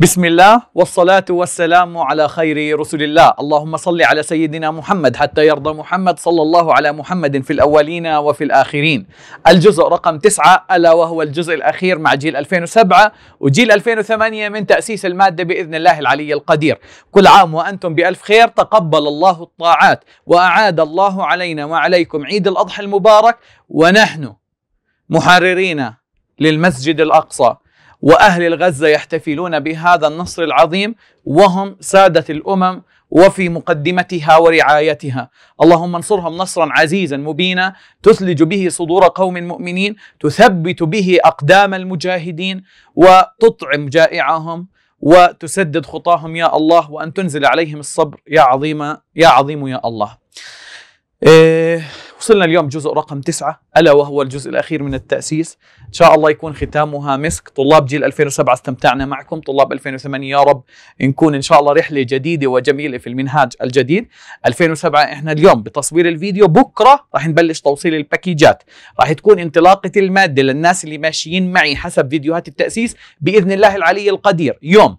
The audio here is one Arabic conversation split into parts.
بسم الله والصلاة والسلام على خير رسل الله اللهم صل على سيدنا محمد حتى يرضى محمد صلى الله على محمد في الأولين وفي الآخرين الجزء رقم تسعة ألا وهو الجزء الأخير مع جيل 2007 وجيل 2008 من تأسيس المادة بإذن الله العلي القدير كل عام وأنتم بألف خير تقبل الله الطاعات وأعاد الله علينا وعليكم عيد الأضحى المبارك ونحن محررين للمسجد الأقصى وأهل الغزة يحتفلون بهذا النصر العظيم وهم سادة الأمم وفي مقدمتها ورعايتها اللهم انصرهم نصرا عزيزا مبينا تثلج به صدور قوم مؤمنين تثبت به أقدام المجاهدين وتطعم جائعهم وتسدد خطاهم يا الله وأن تنزل عليهم الصبر يا عظيم يا عظيم يا الله إيه وصلنا اليوم جزء رقم تسعة ألا وهو الجزء الأخير من التأسيس إن شاء الله يكون ختامها مسك طلاب جيل 2007 استمتعنا معكم طلاب 2008 يا رب نكون إن شاء الله رحلة جديدة وجميلة في المنهاج الجديد 2007 إحنا اليوم بتصوير الفيديو بكرة راح نبلش توصيل الباكيجات راح تكون انطلاقة المادة للناس اللي ماشيين معي حسب فيديوهات التأسيس بإذن الله العلي القدير يوم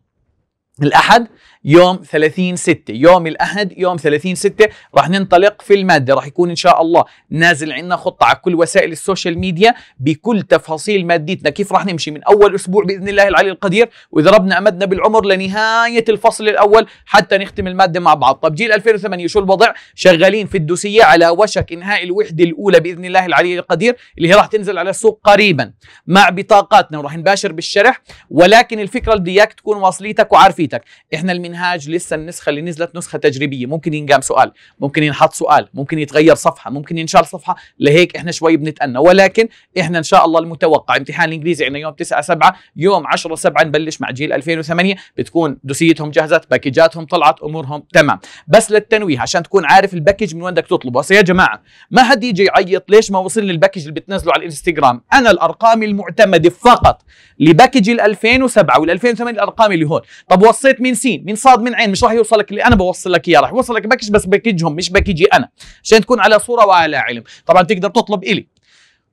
الأحد يوم 30 6 يوم الاحد يوم 30 6 راح ننطلق في الماده راح يكون ان شاء الله نازل عندنا خطه على كل وسائل السوشيال ميديا بكل تفاصيل مادتنا كيف راح نمشي من اول اسبوع باذن الله العلي القدير واذا ربنا امدنا بالعمر لنهايه الفصل الاول حتى نختم الماده مع بعض طب جيل 2008 شو الوضع شغالين في الدوسيه على وشك انهاء الوحده الاولى باذن الله العلي القدير اللي هي راح تنزل على السوق قريبا مع بطاقاتنا وراح نباشر بالشرح ولكن الفكره اللي بدي اياك تكون واصليتك وعارفيتك احنا منهاج لسه النسخه اللي نزلت نسخه تجريبيه ممكن ينقام سؤال ممكن ينحط سؤال ممكن يتغير صفحه ممكن ينشال صفحه لهيك احنا شوي بنتأنى ولكن احنا ان شاء الله المتوقع امتحان الانجليزي عندنا يوم 9 7 يوم 10 7 نبلش مع جيل 2008 بتكون دوسيتهم جهزت باكجاتهم طلعت امورهم تمام بس للتنويه عشان تكون عارف الباكج من وين بدك تطلبه هسه يا جماعه ما حد يجي يعيط ليش ما وصلني الباكج اللي بتنزله على الانستغرام انا الارقام المعتمده فقط لباكج ال 2007 وال 2008 الارقام اللي هون طب وصيت من سين مين انفاض من عين مش راح يوصلك اللي انا بوصل لك اياه راح يوصلك باكج بس باكجهم مش باكجي انا عشان تكون على صوره وعلى علم طبعا تقدر تطلب الي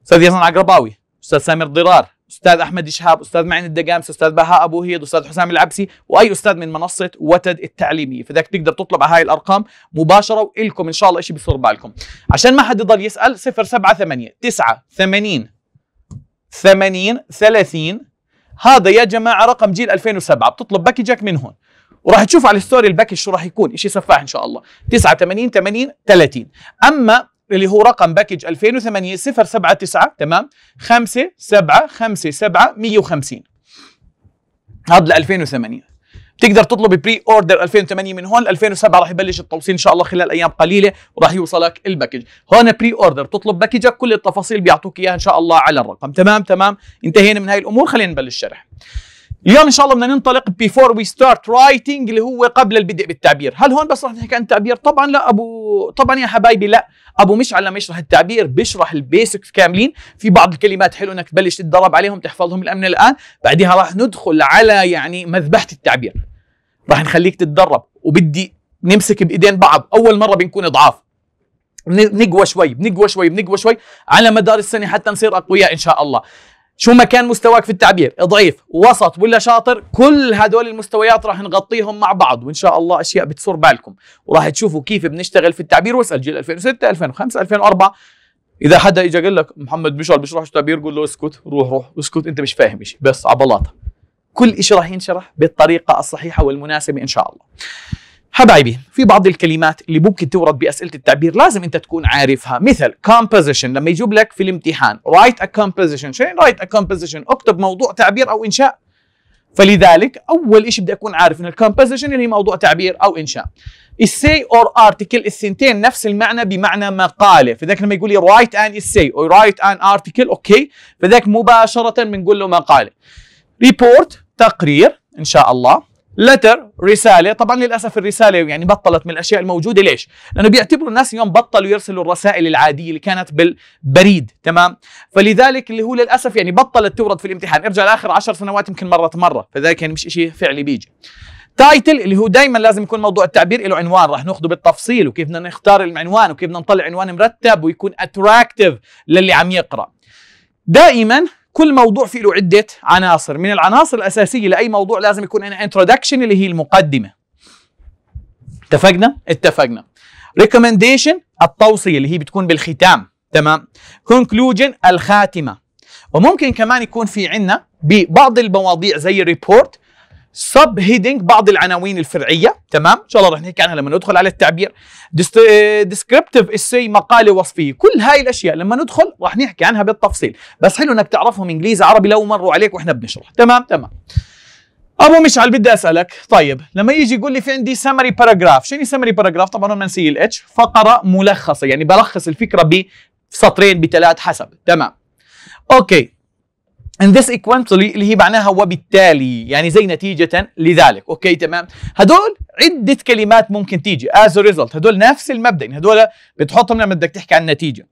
استاذ يزن العقرباوي استاذ سامر ضرار استاذ احمد شهاب استاذ معين الدقامس استاذ بهاء ابو هيد استاذ حسام العبسي واي استاذ من منصه وتد التعليميه فذاك تقدر تطلب على هاي الارقام مباشره والكم ان شاء الله شيء بيصير بالكم عشان ما حد يضل يسال 078 9 80 80 30 هذا يا جماعه رقم جيل 2007 بتطلب باكجك من هون وراح تشوف على الستوري الباكج شو راح يكون شيء سفاح ان شاء الله 89 80 30 اما اللي هو رقم باكج 2008 079 تمام 5 7 5 7 150 هذا ل 2008 بتقدر تطلب بري اوردر 2008 من هون 2007 راح يبلش التوصيل ان شاء الله خلال ايام قليله وراح يوصلك الباكج هون بري اوردر تطلب باكجك كل التفاصيل بيعطوك اياها ان شاء الله على الرقم تمام تمام انتهينا من هاي الامور خلينا نبلش شرح اليوم ان شاء الله بدنا ننطلق بيفور وي ستارت رايتنج اللي هو قبل البدء بالتعبير هل هون بس رح نحكي عن التعبير طبعا لا ابو طبعا يا حبايبي لا ابو مشعل لما يشرح التعبير بيشرح البيسكس كاملين في بعض الكلمات حلو انك تبلش تتدرب عليهم تحفظهم من الان بعدها راح ندخل على يعني مذبحه التعبير راح نخليك تتدرب وبدي نمسك بايدين بعض اول مره بنكون ضعاف. بنقوى شوي بنقوى شوي بنقوى شوي على مدار السنه حتى نصير اقوياء ان شاء الله شو ما كان مستواك في التعبير ضعيف وسط ولا شاطر كل هدول المستويات راح نغطيهم مع بعض وان شاء الله اشياء بتصور بالكم وراح تشوفوا كيف بنشتغل في التعبير واسال جيل 2006 2005 2004 اذا حدا اجى قال لك محمد بشار بشرح تعبير قول له اسكت روح روح اسكت انت مش فاهم شيء بس عبلاطه كل شيء راح ينشرح بالطريقه الصحيحه والمناسبه ان شاء الله حبايبي في بعض الكلمات اللي ممكن تورد باسئله التعبير لازم انت تكون عارفها مثل composition لما يجيب لك في الامتحان write a composition شو write a composition اكتب موضوع تعبير او انشاء فلذلك اول شيء بدي اكون عارف ان الكومبوزيشن اللي هي موضوع تعبير او انشاء essay اور ارتكل الثنتين نفس المعنى بمعنى مقاله فذاك لما يقول لي رايت ان essay او رايت ان ارتكل اوكي فذاك مباشره بنقول له مقاله ريبورت تقرير ان شاء الله لتر رساله طبعا للاسف الرساله يعني بطلت من الاشياء الموجوده ليش لانه بيعتبروا الناس اليوم بطلوا يرسلوا الرسائل العاديه اللي كانت بالبريد تمام فلذلك اللي هو للاسف يعني بطلت تورد في الامتحان ارجع لاخر عشر سنوات يمكن مرت مره فذلك يعني مش شيء فعلي بيجي تايتل اللي هو دائما لازم يكون موضوع التعبير له عنوان راح ناخذه بالتفصيل وكيف بدنا نختار العنوان وكيف بدنا نطلع عنوان مرتب ويكون اتراكتيف للي عم يقرا دائما كل موضوع فيه له عده عناصر من العناصر الاساسيه لاي موضوع لازم يكون انا انترودكشن اللي هي المقدمه اتفقنا اتفقنا recommendation التوصيه اللي هي بتكون بالختام تمام conclusion الخاتمه وممكن كمان يكون في عندنا ببعض المواضيع زي الريبورت سب هيدنج بعض العناوين الفرعيه تمام ان شاء الله رح نحكي عنها لما ندخل على التعبير ديسكربتيف اسي آه، مقاله وصفيه كل هاي الاشياء لما ندخل رح نحكي عنها بالتفصيل بس حلو انك تعرفهم انجليزي عربي لو مروا عليك واحنا بنشرح تمام تمام ابو مشعل بدي اسالك طيب لما يجي يقول لي في عندي سمري باراجراف شنو سمري باراجراف طبعا هم نسي الاتش فقره ملخصه يعني بلخص الفكره بسطرين بثلاث حسب تمام اوكي and this equently اللي هي معناها وبالتالي يعني زي نتيجة لذلك اوكي تمام هدول عدة كلمات ممكن تيجي as a result هدول نفس المبدأ يعني هدول بتحطهم لما بدك تحكي عن النتيجة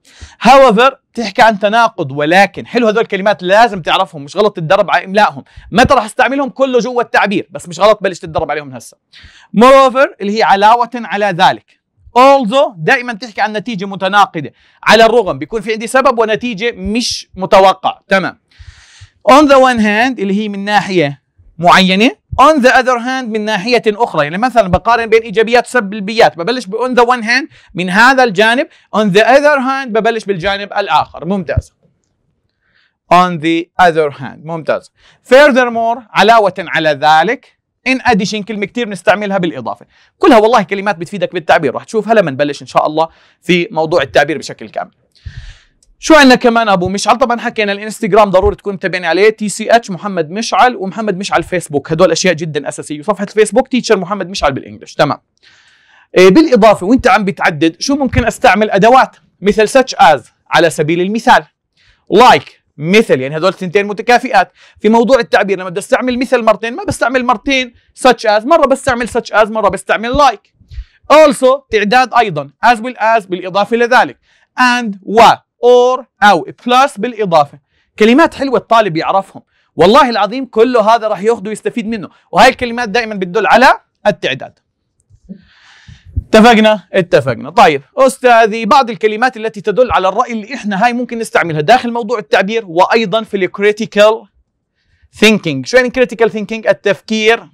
however تحكي عن تناقض ولكن حلو هدول الكلمات لازم تعرفهم مش غلط تتدرب على املائهم متى راح استعملهم كله جوا التعبير بس مش غلط بلش تتدرب عليهم هسه moreover اللي هي علاوة على ذلك although دائما تحكي عن نتيجة متناقضة على الرغم بيكون في عندي سبب ونتيجة مش متوقع تمام on the one hand اللي هي من ناحية معينة on the other hand من ناحية أخرى يعني مثلا بقارن بين إيجابيات وسلبيات ببلش ب on the one hand من هذا الجانب on the other hand ببلش بالجانب الآخر ممتاز on the other hand ممتاز furthermore علاوة على ذلك in addition كلمة كثير بنستعملها بالإضافة كلها والله كلمات بتفيدك بالتعبير رح تشوفها لما نبلش إن شاء الله في موضوع التعبير بشكل كامل شو عندنا كمان ابو مشعل طبعا حكينا الانستغرام ضروري تكون متابعين عليه تي سي اتش محمد مشعل ومحمد مشعل فيسبوك هدول اشياء جدا اساسيه وصفحه الفيسبوك تيتشر محمد مشعل بالانجلش تمام إيه، بالاضافه وانت عم بتعدد شو ممكن استعمل ادوات مثل such as على سبيل المثال like مثل يعني هدول الثنتين متكافئات في موضوع التعبير لما بدي استعمل مثل مرتين ما بستعمل مرتين such as مره بستعمل such as مره بستعمل like also تعداد ايضا as ويل as بالاضافه لذلك and و اور او بلس بالاضافه كلمات حلوه الطالب يعرفهم والله العظيم كله هذا راح ياخذه ويستفيد منه وهاي الكلمات دائما بتدل على التعداد اتفقنا اتفقنا طيب استاذي بعض الكلمات التي تدل على الراي اللي احنا هاي ممكن نستعملها داخل موضوع التعبير وايضا في الكريتيكال ثينكينج شو يعني كريتيكال ثينكينج التفكير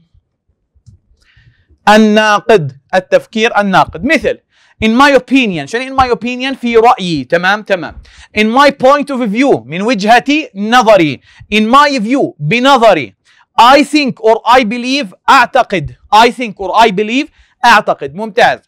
الناقد التفكير الناقد مثل in my opinion شنو in my opinion في رأيي تمام تمام in my point of view من وجهتي نظري in my view بنظري I think or I believe أعتقد I think or I believe أعتقد ممتاز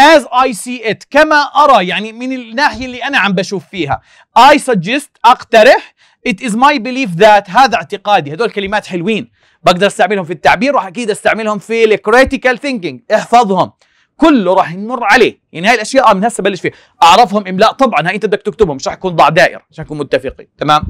as I see it كما أرى يعني من الناحية اللي أنا عم بشوف فيها I suggest أقترح It is my belief that هذا اعتقادي هدول كلمات حلوين بقدر استعملهم في التعبير وأكيد استعملهم في critical thinking احفظهم كله راح نمر عليه يعني هاي الاشياء آه من هسه بلش فيها اعرفهم املاء طبعا هاي انت بدك تكتبهم مش راح يكون ضع دائر راح نكون متفقين تمام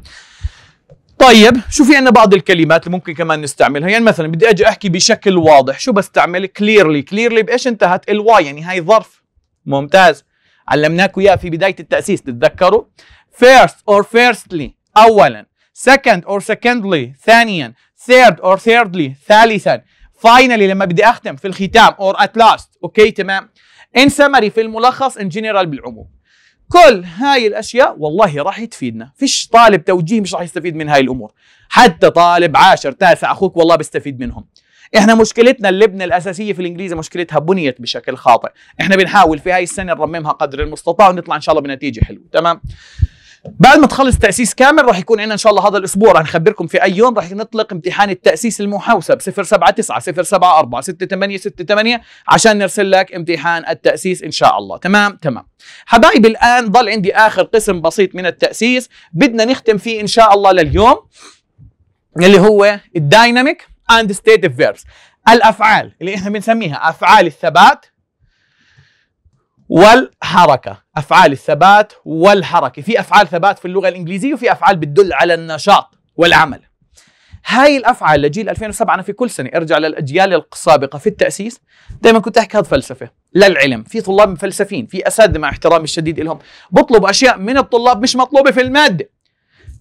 طيب شو في عندنا بعض الكلمات اللي ممكن كمان نستعملها يعني مثلا بدي اجي احكي بشكل واضح شو بستعمل كليرلي كليرلي بايش انتهت الواي يعني هاي ظرف ممتاز علمناكم اياه في بدايه التاسيس تتذكروا فيرست اور فيرستلي اولا سكند اور سكندلي ثانيا ثيرد اور ثيردلي ثالثا فاينلي لما بدي اختم في الختام اور ات لاست اوكي تمام ان سمري في الملخص ان جنرال بالعموم كل هاي الاشياء والله راح تفيدنا فيش طالب توجيه مش راح يستفيد من هاي الامور حتى طالب عاشر تاسع اخوك والله بيستفيد منهم احنا مشكلتنا اللبنه الاساسيه في الانجليزي مشكلتها بنيت بشكل خاطئ احنا بنحاول في هاي السنه نرممها قدر المستطاع ونطلع ان شاء الله بنتيجه حلوه تمام بعد ما تخلص تاسيس كامل راح يكون عندنا ان شاء الله هذا الاسبوع راح نخبركم في اي يوم راح نطلق امتحان التاسيس المحوسب 079 074 68 عشان نرسل لك امتحان التاسيس ان شاء الله تمام تمام حبايبي الان ضل عندي اخر قسم بسيط من التاسيس بدنا نختم فيه ان شاء الله لليوم اللي هو الدايناميك اند اوف فيربس الافعال اللي احنا بنسميها افعال الثبات والحركة أفعال الثبات والحركة في أفعال ثبات في اللغة الإنجليزية وفي أفعال بتدل على النشاط والعمل هاي الأفعال لجيل 2007 أنا في كل سنة أرجع للأجيال السابقة في التأسيس دائما كنت أحكي هذا فلسفة للعلم في طلاب مفلسفين في أساتذة مع احترامي الشديد لهم بطلب أشياء من الطلاب مش مطلوبة في المادة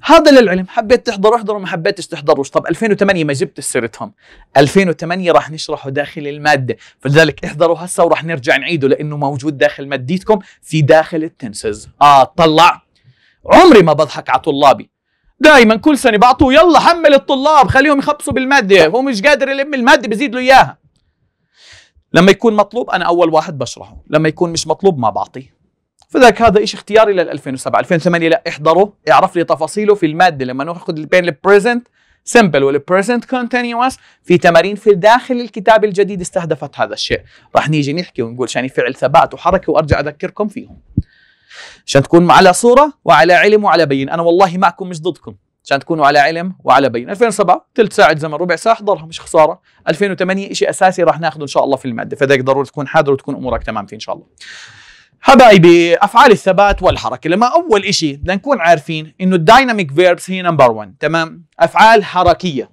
هذا للعلم حبيت تحضر احضر وما حبيتش تحضروش طب 2008 ما جبت سيرتهم 2008 راح نشرحه داخل المادة فلذلك احضروا هسا وراح نرجع نعيده لأنه موجود داخل ماديتكم في داخل التنسز آه طلع عمري ما بضحك على طلابي دائما كل سنة بعطوه يلا حمل الطلاب خليهم يخبصوا بالمادة هو مش قادر يلم المادة بزيد له إياها لما يكون مطلوب أنا أول واحد بشرحه لما يكون مش مطلوب ما بعطيه فذلك هذا شيء اختياري لل 2007 2008 لا احضره اعرف لي تفاصيله في الماده لما ناخذ بين البريزنت سمبل والبريزنت كونتينيوس في تمارين في داخل الكتاب الجديد استهدفت هذا الشيء راح نيجي نحكي ونقول شاني فعل ثبات وحركه وارجع اذكركم فيهم عشان تكون على صوره وعلى علم وعلى بين انا والله معكم مش ضدكم عشان تكونوا على علم وعلى بين 2007 ثلث ساعه زمن ربع ساعه احضرها مش خساره 2008 شيء اساسي راح ناخذه ان شاء الله في الماده فذلك ضروري تكون حاضر وتكون امورك تمام فيه ان شاء الله حبايبي افعال الثبات والحركه لما اول شيء بدنا نكون عارفين انه الدايناميك فيربس هي نمبر 1 تمام افعال حركيه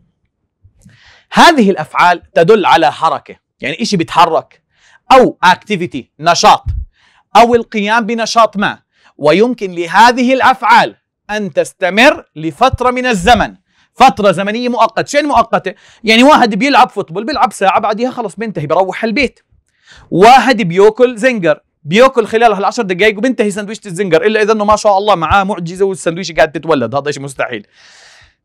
هذه الافعال تدل على حركه يعني شيء بيتحرك او اكتيفيتي نشاط او القيام بنشاط ما ويمكن لهذه الافعال ان تستمر لفتره من الزمن فترة زمنية مؤقتة، شين مؤقتة؟ يعني واحد بيلعب فوتبول بيلعب ساعة بعدها خلص بينتهي بروح البيت. واحد بياكل زنجر بياكل خلال هالعشر دقائق وبينتهي سندويشه الزنجر الا اذا انه ما شاء الله معاه معجزه والسندويشه قاعد تتولد هذا شيء مستحيل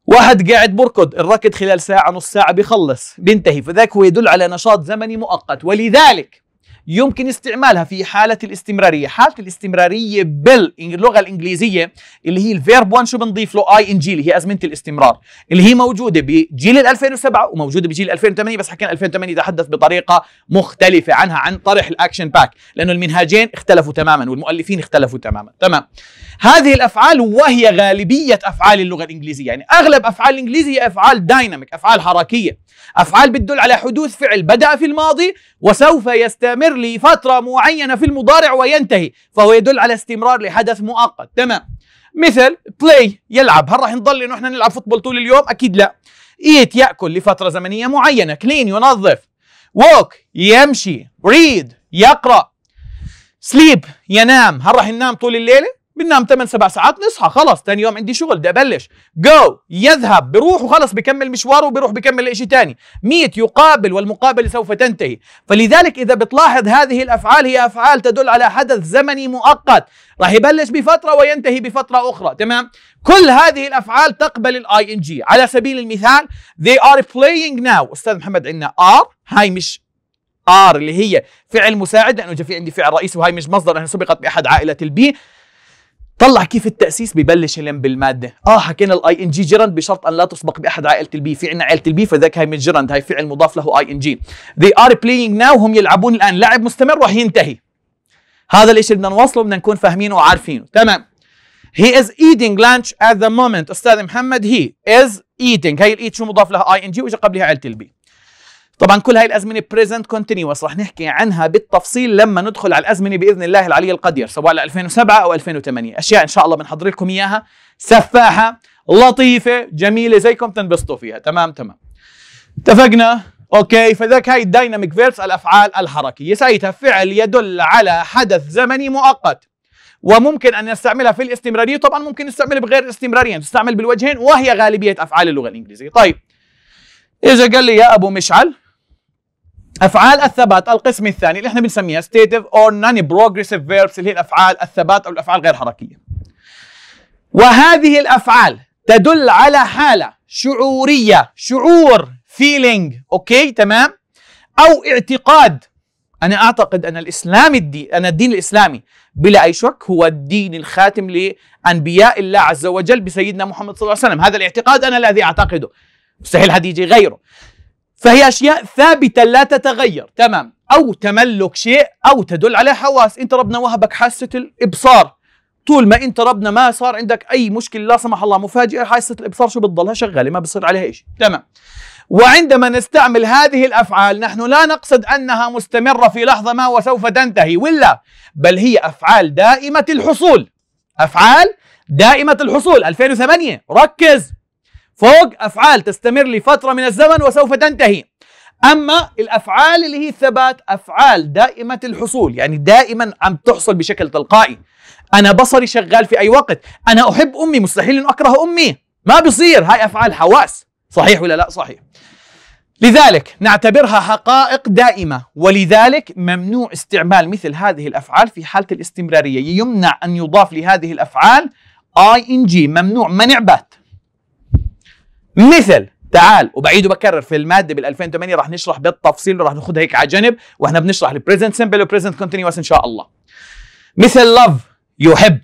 واحد قاعد بركض الركض خلال ساعه نص ساعه بيخلص بينتهي فذاك هو يدل على نشاط زمني مؤقت ولذلك يمكن استعمالها في حالة الاستمرارية حالة الاستمرارية باللغة الإنجليزية اللي هي الفيرب 1 شو بنضيف له اي ان جي اللي هي أزمنة الاستمرار اللي هي موجودة بجيل 2007 وموجودة بجيل 2008 بس حكينا 2008 تحدث بطريقة مختلفة عنها عن طرح الأكشن باك لأنه المنهاجين اختلفوا تماما والمؤلفين اختلفوا تماما تمام هذه الأفعال وهي غالبية أفعال اللغة الإنجليزية يعني أغلب أفعال الإنجليزية أفعال دايناميك أفعال حركية أفعال بتدل على حدوث فعل بدأ في الماضي وسوف يستمر لفترة معينة في المضارع وينتهي فهو يدل على استمرار لحدث مؤقت تمام مثل بلاي يلعب هل راح نضل انه احنا نلعب فوتبول طول اليوم اكيد لا ايت ياكل لفتره زمنيه معينه كلين ينظف ووك يمشي ريد يقرا سليب ينام هل راح ينام طول الليله بننام 8 7 ساعات نصحى خلص ثاني يوم عندي شغل بدي ابلش جو يذهب بروح وخلص بكمل مشواره وبروح بكمل شيء ثاني 100 يقابل والمقابله سوف تنتهي فلذلك اذا بتلاحظ هذه الافعال هي افعال تدل على حدث زمني مؤقت راح يبلش بفتره وينتهي بفتره اخرى تمام كل هذه الافعال تقبل الاي ان جي على سبيل المثال they are playing now استاذ محمد عندنا ار هاي مش ار اللي هي فعل مساعد لانه في عندي فعل رئيسي وهي مش مصدر لانها سبقت باحد عائله البي طلع كيف التاسيس ببلش يلم بالماده اه حكينا الاي ان جي جيرند بشرط ان لا تسبق باحد عائله البي في عنا عائله البي فذاك هاي من جيرند هاي فعل مضاف له اي ان جي they are playing now هم يلعبون الان لعب مستمر راح ينتهي هذا الشيء بدنا نوصله بدنا نكون فاهمينه وعارفينه تمام He is eating lunch at the moment استاذ محمد he is eating هي الايت e شو مضاف لها اي ان جي واجى قبلها عائله البي طبعا كل هاي الازمنه بريزنت كونتينيوس رح نحكي عنها بالتفصيل لما ندخل على الازمنه باذن الله العلي القدير سواء ل 2007 او 2008 اشياء ان شاء الله بنحضر لكم اياها سفاحه لطيفه جميله زيكم تنبسطوا فيها تمام تمام اتفقنا اوكي فذاك هاي الدايناميك فيربس الافعال الحركيه ساعتها فعل يدل على حدث زمني مؤقت وممكن ان نستعملها في الاستمراريه طبعا ممكن نستعملها بغير استمراريه تستعمل بالوجهين وهي غالبيه افعال اللغه الانجليزيه طيب اذا قال لي يا ابو مشعل افعال الثبات القسم الثاني اللي احنا بنسميها ستيتيف اور non بروجريسيف فيربس اللي هي الافعال الثبات او الافعال غير حركيه وهذه الافعال تدل على حاله شعوريه شعور فيلينج اوكي تمام او اعتقاد انا اعتقد ان الاسلام الدين ان الدين الاسلامي بلا اي شك هو الدين الخاتم لانبياء الله عز وجل بسيدنا محمد صلى الله عليه وسلم هذا الاعتقاد انا الذي اعتقده مستحيل حد يجي غيره فهي أشياء ثابتة لا تتغير تمام أو تملك شيء أو تدل عليه حواس أنت ربنا وهبك حاسة الإبصار طول ما أنت ربنا ما صار عندك أي مشكلة لا سمح الله مفاجئة حاسة الإبصار شو بتضلها شغالة ما بصير عليها شيء تمام وعندما نستعمل هذه الافعال نحن لا نقصد انها مستمره في لحظه ما وسوف تنتهي ولا بل هي افعال دائمه الحصول افعال دائمه الحصول 2008 ركز فوق أفعال تستمر لفترة من الزمن وسوف تنتهي أما الأفعال اللي هي ثبات أفعال دائمة الحصول يعني دائما عم تحصل بشكل تلقائي أنا بصري شغال في أي وقت أنا أحب أمي مستحيل أن أكره أمي ما بصير هاي أفعال حواس صحيح ولا لا صحيح لذلك نعتبرها حقائق دائمة ولذلك ممنوع استعمال مثل هذه الأفعال في حالة الاستمرارية يمنع أن يضاف لهذه الأفعال ING ممنوع منع بات مثل تعال وبعيد وبكرر في الماده بال 2008 رح نشرح بالتفصيل وراح ناخذها هيك على جنب واحنا بنشرح البريزنت سمبل والبريزنت كونتينيوس ان شاء الله مثل لاف يحب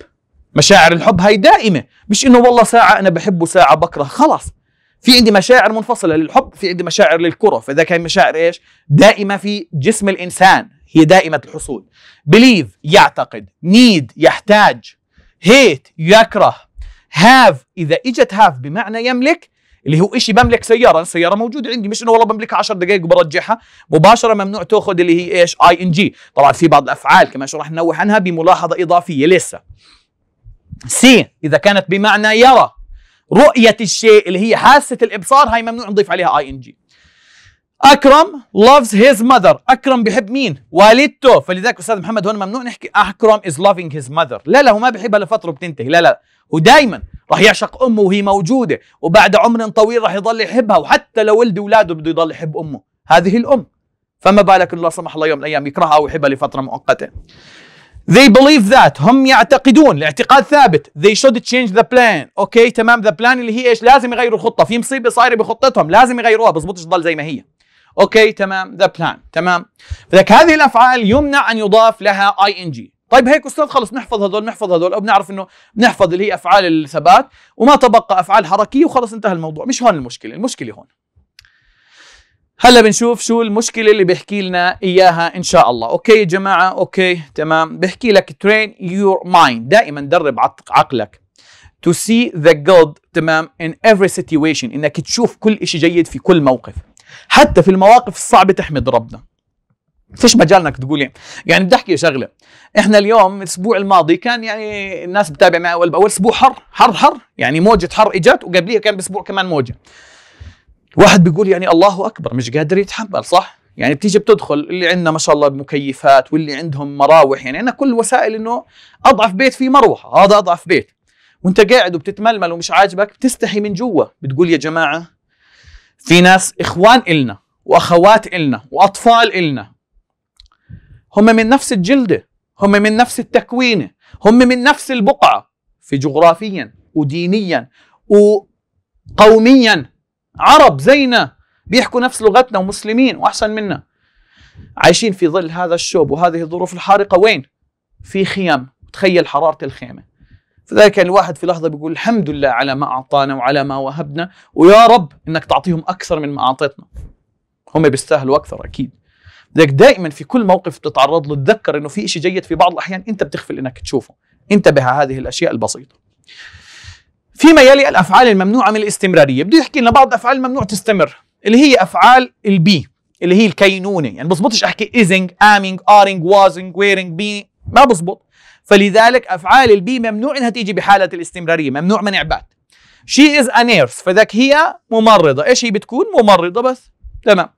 مشاعر الحب هاي دائمه مش انه والله ساعه انا بحب وساعه بكره خلاص في عندي مشاعر منفصله للحب في عندي مشاعر للكره فاذا كان مشاعر ايش دائمه في جسم الانسان هي دائمه الحصول بليف يعتقد نيد يحتاج هيت يكره هاف اذا اجت هاف بمعنى يملك اللي هو شيء بملك سياره السياره موجوده عندي مش انه والله بملكها 10 دقائق وبرجعها مباشره ممنوع تاخذ اللي هي ايش اي ان جي طبعا في بعض الافعال كمان شو راح ننوه عنها بملاحظه اضافيه لسه سي اذا كانت بمعنى يرى رؤيه الشيء اللي هي حاسه الابصار هاي ممنوع نضيف عليها اي ان جي اكرم loves his mother اكرم بحب مين والدته فلذلك استاذ محمد هون ممنوع نحكي اكرم is loving his mother لا لا هو ما بحبها لفتره بتنتهي لا لا ودائما راح يعشق امه وهي موجوده وبعد عمر طويل راح يضل يحبها وحتى لو ولد اولاده بده يضل يحب امه هذه الام فما بالك لا سمح الله يوم من الايام يكرهها او يحبها لفتره مؤقته They believe that هم يعتقدون الاعتقاد ثابت they should change the plan اوكي تمام the plan اللي هي ايش لازم يغيروا الخطه في مصيبه صايره بخطتهم لازم يغيروها بزبطش تضل زي ما هي اوكي تمام ذا بلان تمام بدك هذه الافعال يمنع ان يضاف لها اي ان جي طيب هيك استاذ خلص نحفظ هذول نحفظ هذول او بنعرف انه بنحفظ اللي هي افعال الثبات وما تبقى افعال حركيه وخلص انتهى الموضوع مش هون المشكله المشكله هون هلا بنشوف شو المشكلة اللي بيحكي لنا إياها إن شاء الله، أوكي يا جماعة، أوكي تمام، بحكي لك train your mind، دائما درب عقلك to see the good تمام in every situation، إنك تشوف كل شيء جيد في كل موقف. حتى في المواقف الصعبه تحمد ربنا فيش مجال انك تقول يعني بدي احكي شغله احنا اليوم الاسبوع الماضي كان يعني الناس بتتابع معي اول باول اسبوع حر حر حر يعني موجه حر اجت وقبليها كان باسبوع كمان موجه واحد بيقول يعني الله اكبر مش قادر يتحمل صح يعني بتيجي بتدخل اللي عندنا ما شاء الله مكيفات واللي عندهم مراوح يعني عندنا كل وسائل انه اضعف بيت فيه مروحه هذا اضعف بيت وانت قاعد وبتتململ ومش عاجبك بتستحي من جوا بتقول يا جماعه في ناس إخوان إلنا وأخوات إلنا وأطفال إلنا هم من نفس الجلدة هم من نفس التكوينة هم من نفس البقعة في جغرافيا ودينيا وقوميا عرب زينا بيحكوا نفس لغتنا ومسلمين وأحسن منا عايشين في ظل هذا الشوب وهذه الظروف الحارقة وين؟ في خيام تخيل حرارة الخيمة فذلك الواحد في لحظه بيقول الحمد لله على ما اعطانا وعلى ما وهبنا ويا رب انك تعطيهم اكثر من ما اعطيتنا هم بيستاهلوا اكثر اكيد لذلك دائما في كل موقف بتتعرض له تذكر انه في شيء جيد في بعض الاحيان انت بتغفل انك تشوفه انتبه على هذه الاشياء البسيطه فيما يلي الافعال الممنوعه من الاستمراريه بده يحكي لنا بعض الافعال الممنوع تستمر اللي هي افعال البي اللي هي الكينونه يعني بزبطش احكي ايزنج امينج ارينج وازنج ويرينج بي ما بزبط فلذلك افعال البي ممنوع انها تيجي بحاله الاستمراريه ممنوع منع بعد شي از نيرس فذاك هي ممرضه ايش هي بتكون ممرضه بس تمام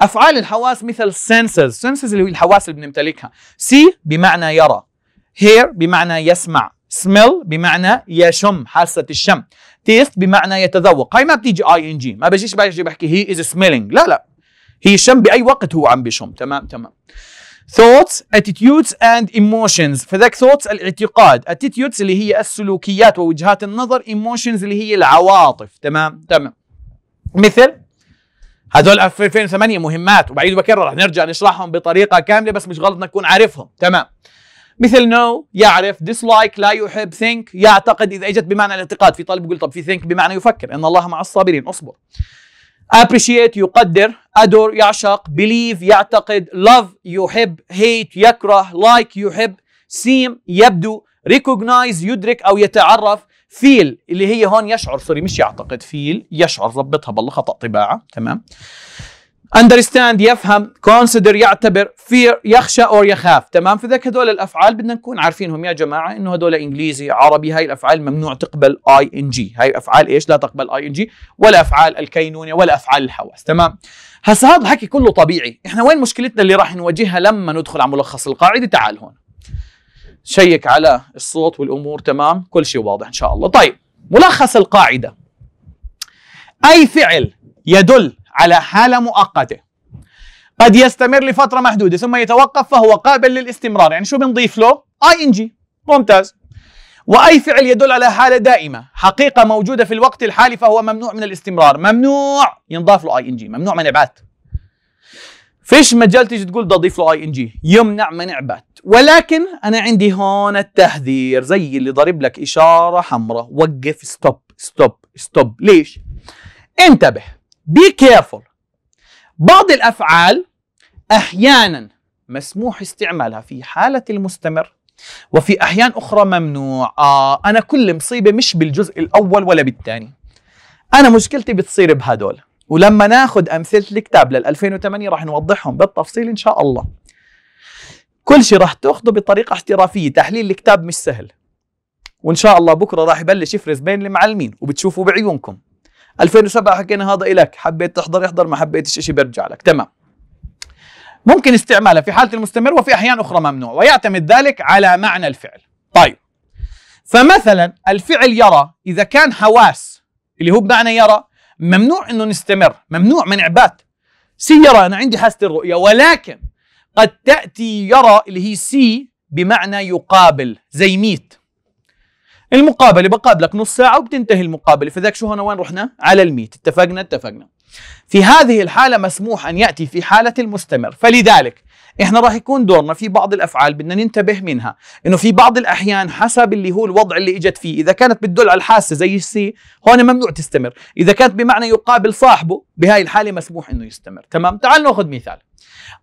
افعال الحواس مثل senses senses اللي هي الحواس اللي بنمتلكها سي بمعنى يرى هير بمعنى يسمع smell بمعنى يشم حاسة الشم تيست بمعنى يتذوق هاي ما بتيجي اي ان جي ما بجيش بجي بحكي هي از سميلينج لا لا هي شم باي وقت هو عم بشم تمام تمام thoughts attitudes and emotions فذاك thoughts الاعتقاد attitudes اللي هي السلوكيات ووجهات النظر emotions اللي هي العواطف تمام تمام مثل هذول في 2008 مهمات وبعيد بكرر رح نرجع نشرحهم بطريقه كامله بس مش غلط نكون عارفهم تمام مثل نو no, يعرف ديسلايك لا يحب ثينك يعتقد اذا اجت بمعنى الاعتقاد في طالب يقول طب في ثينك بمعنى يفكر ان الله مع الصابرين اصبر appreciate يقدر adore يعشق believe يعتقد love يحب hate يكره like يحب seem يبدو recognize يدرك او يتعرف feel اللي هي هون يشعر سوري مش يعتقد feel يشعر ضبطها بالله خطا طباعه تمام understand يفهم consider يعتبر fear يخشى or يخاف تمام فذاك هذول الافعال بدنا نكون عارفينهم يا جماعه انه هذول انجليزي عربي هاي الافعال ممنوع تقبل ing هاي افعال ايش لا تقبل ing ولا افعال الكينونه ولا افعال الحواس تمام هسا هذا الحكي كله طبيعي احنا وين مشكلتنا اللي راح نواجهها لما ندخل على ملخص القاعده تعال هون شيك على الصوت والامور تمام كل شيء واضح ان شاء الله طيب ملخص القاعده اي فعل يدل على حالة مؤقتة قد يستمر لفترة محدودة ثم يتوقف فهو قابل للاستمرار يعني شو بنضيف له؟ اي ان جي ممتاز واي فعل يدل على حالة دائمة حقيقة موجودة في الوقت الحالي فهو ممنوع من الاستمرار ممنوع ينضاف له اي ان جي ممنوع من ابعاد فيش مجال تيجي تقول بدي اضيف له اي ان جي يمنع منع بات ولكن انا عندي هون التحذير زي اللي ضرب لك اشاره حمراء وقف ستوب ستوب ستوب ليش انتبه Be careful بعض الأفعال أحيانا مسموح استعمالها في حالة المستمر وفي أحيان أخرى ممنوع آه أنا كل مصيبة مش بالجزء الأول ولا بالثاني أنا مشكلتي بتصير بهدول ولما ناخذ أمثلة الكتاب لل 2008 راح نوضحهم بالتفصيل إن شاء الله كل شيء راح تاخذه بطريقة احترافية تحليل الكتاب مش سهل وإن شاء الله بكرة راح يبلش يفرز بين المعلمين وبتشوفوا بعيونكم 2007 حكينا هذا إلك حبيت تحضر احضر ما حبيتش شيء بيرجع لك تمام ممكن استعمالها في حالة المستمر وفي أحيان أخرى ممنوع ويعتمد ذلك على معنى الفعل طيب فمثلا الفعل يرى إذا كان حواس اللي هو بمعنى يرى ممنوع أنه نستمر ممنوع من عبات سي يرى أنا عندي حاسة الرؤية ولكن قد تأتي يرى اللي هي سي بمعنى يقابل زي ميت المقابله بقابلك نص ساعه وبتنتهي المقابله فذاك شو هنا وين رحنا على الميت اتفقنا اتفقنا في هذه الحاله مسموح ان ياتي في حاله المستمر فلذلك احنا راح يكون دورنا في بعض الافعال بدنا ننتبه منها انه في بعض الاحيان حسب اللي هو الوضع اللي اجت فيه اذا كانت بتدل على الحاسه زي السي هون ممنوع تستمر اذا كانت بمعنى يقابل صاحبه بهاي الحاله مسموح انه يستمر تمام تعال ناخذ مثال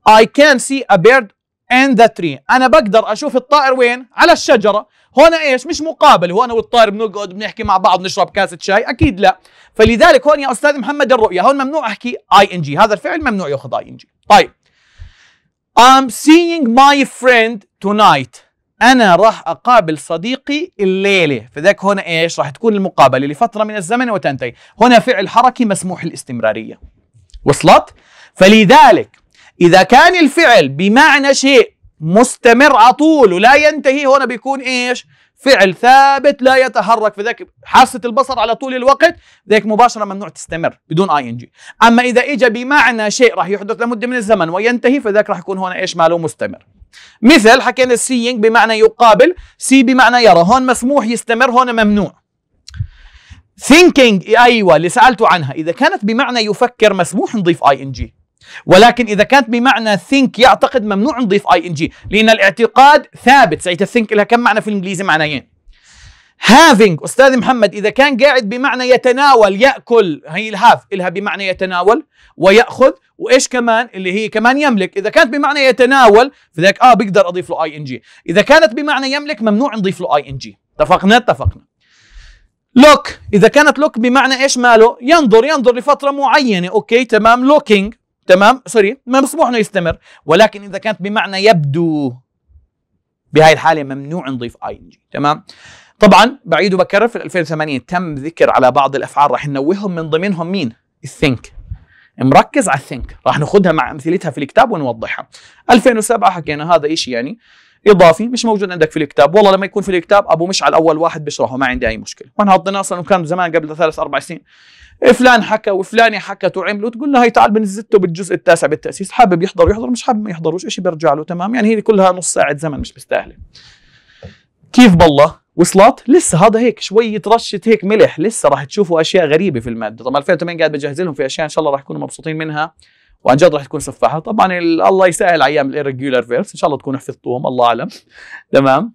I can see a bird in the tree انا بقدر اشوف الطائر وين على الشجره هون ايش مش مقابله انا والطالب بنقعد بنحكي مع بعض بنشرب كاسه شاي اكيد لا فلذلك هون يا استاذ محمد الرؤيه هون ممنوع احكي اي ان جي هذا الفعل ممنوع ياخذ اي ان جي طيب I'm seeing my friend tonight أنا راح أقابل صديقي الليلة فذاك هون إيش راح تكون المقابلة لفترة من الزمن وتنتهي هنا فعل حركي مسموح الاستمرارية وصلت؟ فلذلك إذا كان الفعل بمعنى شيء مستمر على طول ولا ينتهي هنا بيكون ايش فعل ثابت لا يتحرك فذاك حاسه البصر على طول الوقت ذاك مباشره ممنوع تستمر بدون اي ان جي اما اذا اجى بمعنى شيء راح يحدث لمده من الزمن وينتهي فذاك راح يكون هنا ايش ماله مستمر مثل حكينا سيينج بمعنى يقابل سي بمعنى يرى هون مسموح يستمر هون ممنوع ثينكينج ايوه اللي سالته عنها اذا كانت بمعنى يفكر مسموح نضيف اي ان جي ولكن اذا كانت بمعنى ثينك يعتقد ممنوع نضيف اي ان جي لان الاعتقاد ثابت ساعتها ثينك لها كم معنى في الانجليزي معنيين هافينج استاذ محمد اذا كان قاعد بمعنى يتناول ياكل هي الهاف لها بمعنى يتناول وياخذ وايش كمان اللي هي كمان يملك اذا كانت بمعنى يتناول فذاك اه بقدر اضيف له اي ان جي اذا كانت بمعنى يملك ممنوع نضيف له اي ان جي اتفقنا اتفقنا لوك اذا كانت لوك بمعنى ايش ماله ينظر ينظر لفتره معينه اوكي تمام لوكينج تمام سوري ما مسموح انه يستمر ولكن اذا كانت بمعنى يبدو بهاي الحاله ممنوع نضيف اي ان جي تمام طبعا بعيد وبكرر في 2008 تم ذكر على بعض الافعال راح ننوههم من ضمنهم مين الثينك مركز على الثينك راح ناخذها مع امثلتها في الكتاب ونوضحها 2007 حكينا هذا شيء يعني اضافي مش موجود عندك في الكتاب والله لما يكون في الكتاب ابو مشعل اول واحد بيشرحه ما عندي اي مشكله وانا حاطين اصلا وكان زمان قبل ثلاث اربع سنين فلان حكى وفلانه حكت وعملوا تقول له هي تعال بنزته بالجزء التاسع بالتاسيس حابب يحضر يحضر مش حابب ما يحضروش شيء بيرجع له تمام يعني هي كلها نص ساعه زمن مش مستاهله كيف بالله وصلت لسه هذا هيك شويه رشه هيك ملح لسه راح تشوفوا اشياء غريبه في الماده طبعا 2008 قاعد بجهز لهم في اشياء ان شاء الله راح يكونوا مبسوطين منها وعن جد رح تكون سفاحه طبعا الله يسهل على ايام الايرجولار فيرس ان شاء الله تكونوا حفظتوهم الله اعلم تمام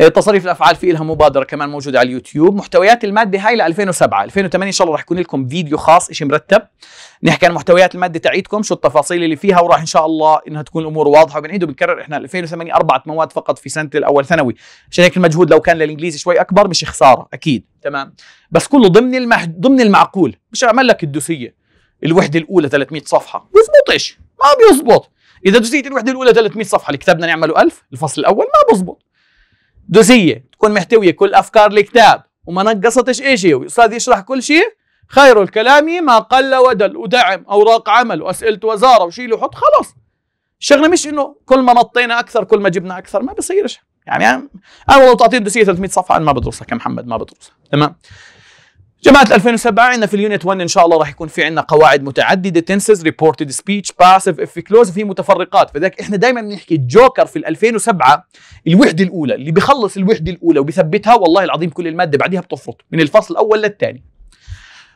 إيه، تصريف الافعال في لها مبادره كمان موجوده على اليوتيوب محتويات الماده هاي ل 2007 2008 ان شاء الله راح يكون لكم فيديو خاص شيء مرتب نحكي عن محتويات الماده تاعيتكم شو التفاصيل اللي فيها وراح ان شاء الله انها تكون الامور واضحه وبنعيد وبنكرر احنا 2008 اربعه مواد فقط في سنه الاول ثانوي عشان هيك المجهود لو كان للانجليزي شوي اكبر مش خساره اكيد تمام بس كله ضمن المح... ضمن المعقول مش اعمل لك الدوسيه الوحده الاولى 300 صفحه بيزبطش ما بيزبط اذا دوسيه الوحده الاولى 300 صفحه اللي كتابنا نعمله 1000 الفصل الاول ما بزبط دوسيه تكون محتويه كل افكار الكتاب وما نقصتش شيء والاستاذ يشرح كل شيء خير الكلام ما قل ودل ودعم اوراق عمل واسئله وزاره وشيل وحط خلاص الشغله مش انه كل ما نطينا اكثر كل ما جبنا اكثر ما بصيرش يعني انا والله تعطيني دوسيه 300 صفحه انا ما بدرسها كمحمد ما بدرسها تمام جماعة 2007 عندنا في اليونت 1 ان شاء الله راح يكون في عندنا قواعد متعددة تنسز ريبورتد سبيتش باسف اف كلوز في متفرقات فذاك احنا دائما بنحكي الجوكر في 2007 الوحدة الأولى اللي بيخلص الوحدة الأولى وبيثبتها والله العظيم كل المادة بعدها بتفرط من الفصل الأول للثاني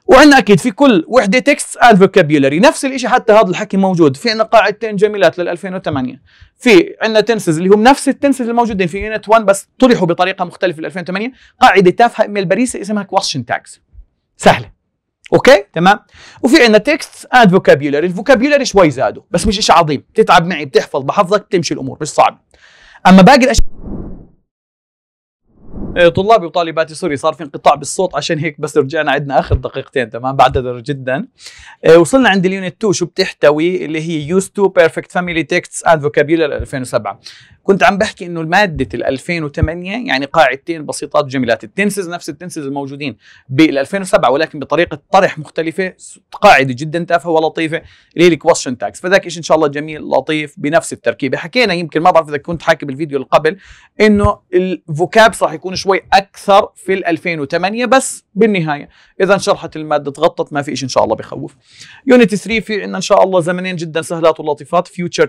وعندنا اكيد في كل وحده تكست الفوكابيولري نفس الشيء حتى هذا الحكي موجود في عندنا قاعدتين جميلات لل 2008 في عندنا تنسز اللي هم نفس التنسز الموجودين في يونت 1 بس طرحوا بطريقه مختلفه في 2008 قاعده تافهه من الباريسي اسمها كواشن تاكس سهله اوكي تمام وفي عندنا تكست اند فوكابيولري الفوكابيولري شوي زادوا بس مش شيء عظيم بتتعب معي بتحفظ بحفظك بتمشي الامور مش صعب اما باقي الاشياء إيه، طلابي وطالباتي سوري صار في انقطاع بالصوت عشان هيك بس رجعنا عندنا اخر دقيقتين تمام بعتذر جدا إيه، وصلنا عند اليونت 2 شو بتحتوي اللي هي يوز تو بيرفكت فاميلي تكست اند فوكابيولر 2007 كنت عم بحكي انه ماده ال 2008 يعني قاعدتين بسيطات جميلات التنسز نفس التنسز الموجودين بال 2007 ولكن بطريقه طرح مختلفه قاعده جدا تافهه ولطيفه اللي هي الكوشن تاكس فذاك شيء ان شاء الله جميل لطيف بنفس التركيبه حكينا يمكن ما بعرف اذا كنت حاكي بالفيديو اللي قبل انه الفوكابس راح يكون شوي اكثر في ال 2008 بس بالنهايه اذا شرحت الماده تغطت ما في شيء ان شاء الله بخوف يونت 3 في عندنا ان شاء الله زمنين جدا سهلات ولطيفات فيوتشر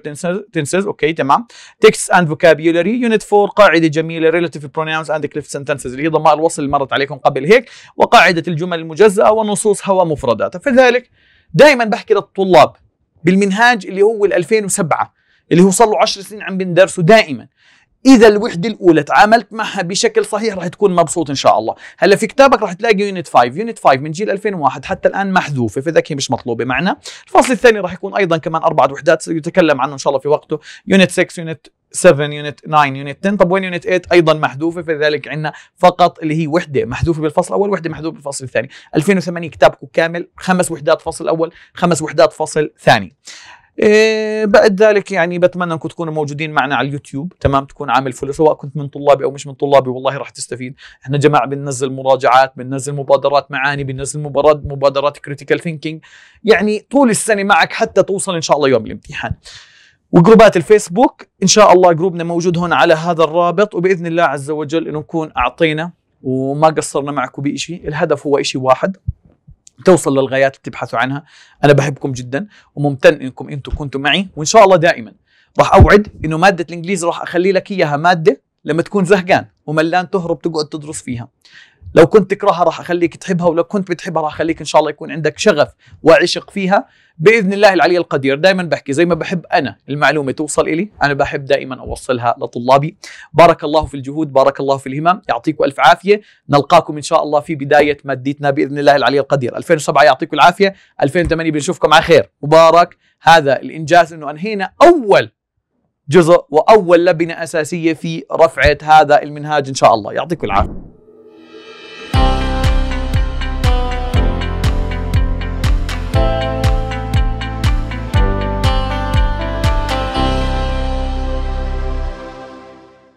تنسز اوكي تمام تكست اند الفوكابيولري يونت 4 قاعده جميله ريلاتيف بروناونز اند كليف سنتنسز اللي هي ضمائر الوصل اللي مرت عليكم قبل هيك وقاعده الجمل المجزاه ونصوصها ومفرداتها فلذلك دائما بحكي للطلاب بالمنهاج اللي هو ال 2007 اللي هو صار له 10 سنين عم بندرسه دائما اذا الوحده الاولى تعاملت معها بشكل صحيح راح تكون مبسوط ان شاء الله هلا في كتابك راح تلاقي يونت 5 يونت 5 من جيل 2001 حتى الان محذوفه فذاك هي مش مطلوبه معنا الفصل الثاني راح يكون ايضا كمان اربع وحدات سيتكلم عنه ان شاء الله في وقته يونت 6 يونت 7 يونت 9 يونت 10 طب وين يونت 8 ايضا محذوفه فلذلك عندنا فقط اللي هي وحده محذوفه بالفصل الاول وحده محذوفه بالفصل الثاني 2008 كتابكم كامل خمس وحدات فصل اول خمس وحدات فصل ثاني إيه بعد ذلك يعني بتمنى انكم تكونوا موجودين معنا على اليوتيوب تمام تكون عامل فولو سواء كنت من طلابي او مش من طلابي والله راح تستفيد احنا جماعه بننزل مراجعات بننزل مبادرات معاني بننزل مبادرات مبادرات كريتيكال ثينكينج يعني طول السنه معك حتى توصل ان شاء الله يوم الامتحان وجروبات الفيسبوك ان شاء الله جروبنا موجود هون على هذا الرابط وباذن الله عز وجل انه نكون اعطينا وما قصرنا معكم بشيء الهدف هو شيء واحد توصل للغايات اللي تبحثوا عنها انا بحبكم جدا وممتن انكم انتم كنتم معي وان شاء الله دائما راح اوعد انه ماده الانجليزي راح اخلي لك اياها ماده لما تكون زهقان وملان تهرب تقعد تدرس فيها لو كنت تكرهها راح اخليك تحبها ولو كنت بتحبها راح اخليك ان شاء الله يكون عندك شغف وعشق فيها باذن الله العلي القدير دائما بحكي زي ما بحب انا المعلومه توصل الي انا بحب دائما اوصلها لطلابي بارك الله في الجهود بارك الله في الهمم يعطيكم الف عافيه نلقاكم ان شاء الله في بدايه مادتنا باذن الله العلي القدير 2007 يعطيكم العافيه 2008 بنشوفكم على خير مبارك هذا الانجاز انه انهينا اول جزء واول لبنه اساسيه في رفعه هذا المنهاج ان شاء الله يعطيكم العافيه